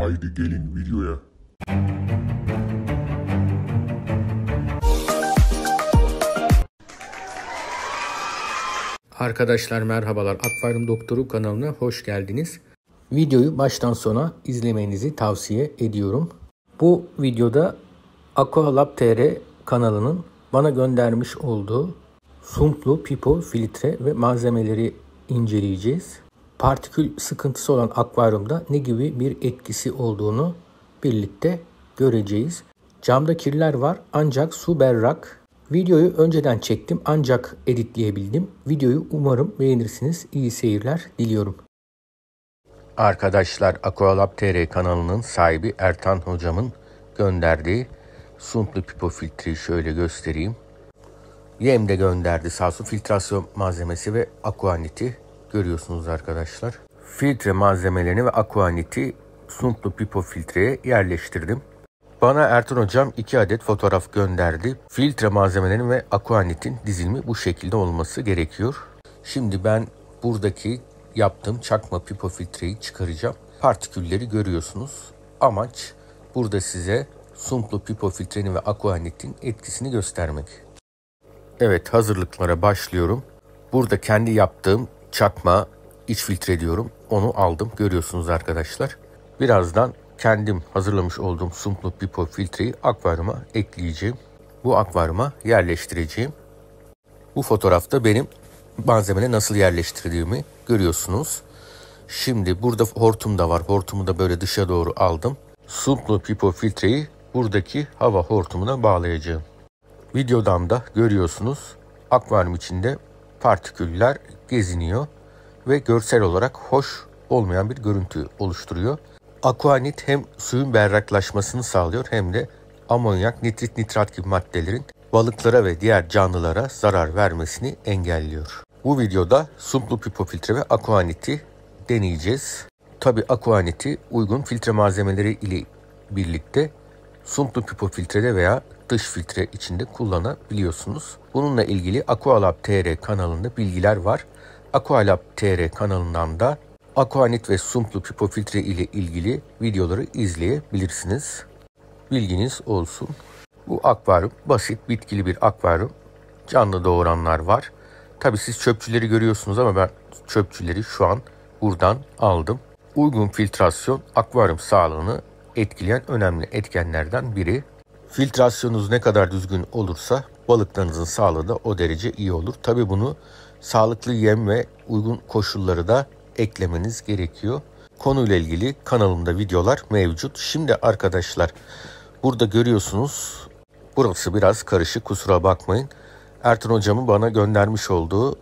Haydi gelin videoya. Arkadaşlar merhabalar. Akvaryum Doktoru kanalına hoş geldiniz. Videoyu baştan sona izlemenizi tavsiye ediyorum. Bu videoda Aqualab TR kanalının bana göndermiş olduğu sumplu pipo filtre ve malzemeleri inceleyeceğiz partikül sıkıntısı olan akvaryumda ne gibi bir etkisi olduğunu birlikte göreceğiz. Camda kirler var ancak su berrak. Videoyu önceden çektim ancak editleyebildim. Videoyu umarım beğenirsiniz. İyi seyirler diliyorum. Arkadaşlar Aqualab TR kanalının sahibi Ertan hocamın gönderdiği sumplu pipo filtreyi şöyle göstereyim. Yem de gönderdi sağ su filtrasyon malzemesi ve aquaniti görüyorsunuz arkadaşlar. Filtre malzemelerini ve Aquanit'i Suntlu Pipo filtreye yerleştirdim. Bana Ertan hocam 2 adet fotoğraf gönderdi. Filtre malzemelerinin ve Aquanit'in dizilimi bu şekilde olması gerekiyor. Şimdi ben buradaki yaptığım çakma pipo filtreyi çıkaracağım. Partikülleri görüyorsunuz. Amaç burada size sumplu pipo filtreni ve aquanetin etkisini göstermek. Evet hazırlıklara başlıyorum. Burada kendi yaptığım çakma iç filtre diyorum. Onu aldım. Görüyorsunuz arkadaşlar. Birazdan kendim hazırlamış olduğum sumplu pipo filtreyi akvaryuma ekleyeceğim. Bu akvaryuma yerleştireceğim. Bu fotoğrafta benim malzemene nasıl yerleştirdiğimi görüyorsunuz. Şimdi burada hortum da var. Hortumu da böyle dışa doğru aldım. Sumplu pipo filtreyi buradaki hava hortumuna bağlayacağım. Videodan da görüyorsunuz akvaryum içinde partiküller geziniyor ve görsel olarak hoş olmayan bir görüntü oluşturuyor. Akuanit hem suyun berraklaşmasını sağlıyor hem de amonyak, nitrit, nitrat gibi maddelerin balıklara ve diğer canlılara zarar vermesini engelliyor. Bu videoda sumplu pipo filtre ve akuaniti deneyeceğiz. Tabi akuaniti uygun filtre malzemeleri ile birlikte sumplu pipo filtrede veya dış filtre içinde kullanabiliyorsunuz. Bununla ilgili Aqualab TR kanalında bilgiler var. Aqualab TR kanalından da Aquanit ve Sumplu Pipo filtre ile ilgili videoları izleyebilirsiniz. Bilginiz olsun. Bu akvaryum basit bitkili bir akvaryum. Canlı doğuranlar var. Tabi siz çöpçüleri görüyorsunuz ama ben çöpçüleri şu an buradan aldım. Uygun filtrasyon akvaryum sağlığını etkileyen önemli etkenlerden biri. Filtrasyonunuz ne kadar düzgün olursa balıklarınızın sağlığı da o derece iyi olur. Tabi bunu sağlıklı yem ve uygun koşulları da eklemeniz gerekiyor. Konuyla ilgili kanalımda videolar mevcut. Şimdi arkadaşlar burada görüyorsunuz burası biraz karışık kusura bakmayın. Ertan hocamın bana göndermiş olduğu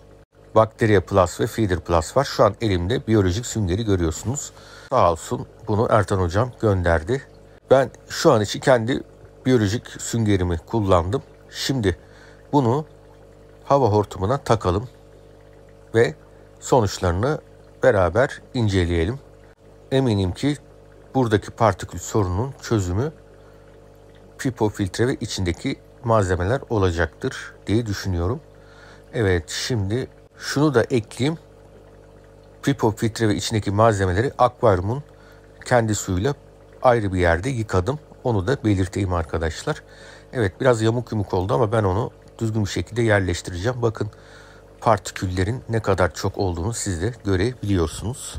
Bakteriya Plus ve Feeder Plus var. Şu an elimde biyolojik süngeri görüyorsunuz. Sağ olsun bunu Ertan hocam gönderdi. Ben şu an için kendi biyolojik süngerimi kullandım. Şimdi bunu hava hortumuna takalım ve sonuçlarını beraber inceleyelim. Eminim ki buradaki partikül sorunun çözümü pipo filtre ve içindeki malzemeler olacaktır diye düşünüyorum. Evet şimdi şunu da ekleyeyim. Pipo filtre ve içindeki malzemeleri akvaryumun kendi suyuyla ayrı bir yerde yıkadım. Onu da belirteyim arkadaşlar. Evet biraz yamuk yumuk oldu ama ben onu düzgün bir şekilde yerleştireceğim. Bakın partiküllerin ne kadar çok olduğunu siz de görebiliyorsunuz.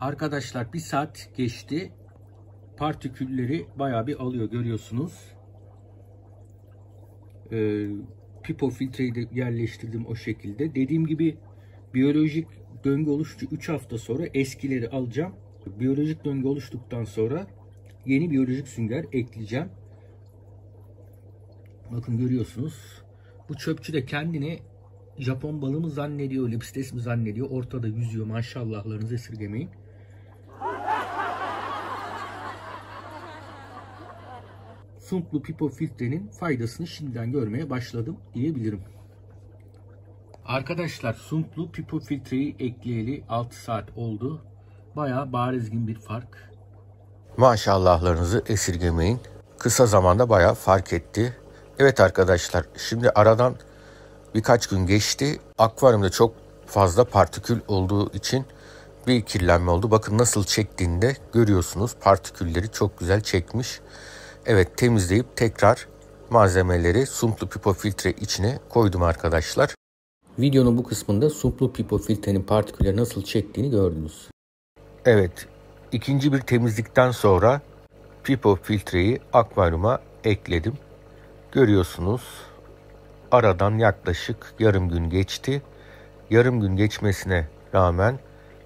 Arkadaşlar bir saat geçti. Partikülleri bayağı bir alıyor görüyorsunuz. Ee, pipo filtreyi de yerleştirdim o şekilde. Dediğim gibi biyolojik döngü oluştu 3 hafta sonra eskileri alacağım. Biyolojik döngü oluştuktan sonra yeni biyolojik sünger ekleyeceğim. Bakın görüyorsunuz. Bu çöpçü de kendini Japon balı mı zannediyor, lipstes mi zannediyor? Ortada yüzüyor maşallahlarınızı esirgemeyin. Sumplu Pipo filtrenin faydasını şimdiden görmeye başladım diyebilirim. Arkadaşlar Sumplu Pipo filtreyi ekleyeli 6 saat oldu. bayağı barizgin bir fark. Maşallahlarınızı esirgemeyin. Kısa zamanda bayağı fark etti. Evet arkadaşlar şimdi aradan birkaç gün geçti. Akvaryumda çok fazla partikül olduğu için bir kirlenme oldu. Bakın nasıl çektiğinde görüyorsunuz partikülleri çok güzel çekmiş. Evet temizleyip tekrar malzemeleri sumplu pipo filtre içine koydum arkadaşlar. Videonun bu kısmında sumplu pipo filtrenin partikülleri nasıl çektiğini gördünüz. Evet ikinci bir temizlikten sonra pipo filtreyi akvaryuma ekledim. Görüyorsunuz aradan yaklaşık yarım gün geçti. Yarım gün geçmesine rağmen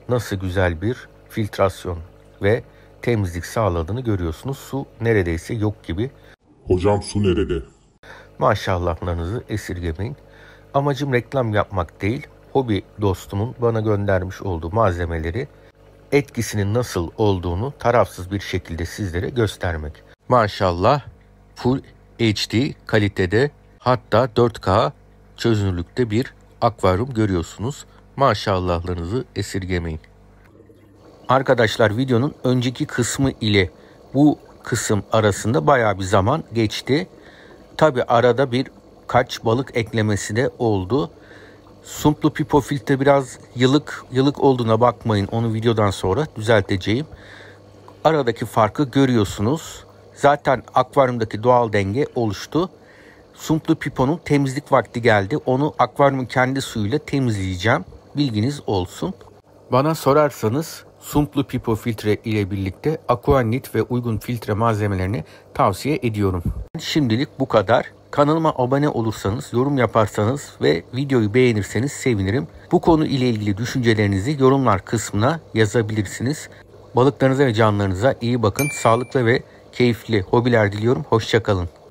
nasıl güzel bir filtrasyon ve temizlik sağladığını görüyorsunuz. Su neredeyse yok gibi. Hocam su nerede? Maşallahlarınızı esirgemeyin. Amacım reklam yapmak değil, hobi dostumun bana göndermiş olduğu malzemeleri etkisinin nasıl olduğunu tarafsız bir şekilde sizlere göstermek. Maşallah Full HD kalitede hatta 4K çözünürlükte bir akvaryum görüyorsunuz. Maşallahlarınızı esirgemeyin arkadaşlar videonun önceki kısmı ile bu kısım arasında baya bir zaman geçti. Tabi arada bir kaç balık eklemesi de oldu. Sumplu pipo filtre biraz yılık yılık olduğuna bakmayın. Onu videodan sonra düzelteceğim. Aradaki farkı görüyorsunuz. Zaten akvaryumdaki doğal denge oluştu. Sumplu piponun temizlik vakti geldi. Onu akvaryumun kendi suyuyla temizleyeceğim. Bilginiz olsun. Bana sorarsanız Sumplu Pipo filtre ile birlikte Aquanit ve uygun filtre malzemelerini tavsiye ediyorum. Şimdilik bu kadar. Kanalıma abone olursanız, yorum yaparsanız ve videoyu beğenirseniz sevinirim. Bu konu ile ilgili düşüncelerinizi yorumlar kısmına yazabilirsiniz. Balıklarınıza ve canlarınıza iyi bakın. Sağlıklı ve keyifli hobiler diliyorum. Hoşçakalın.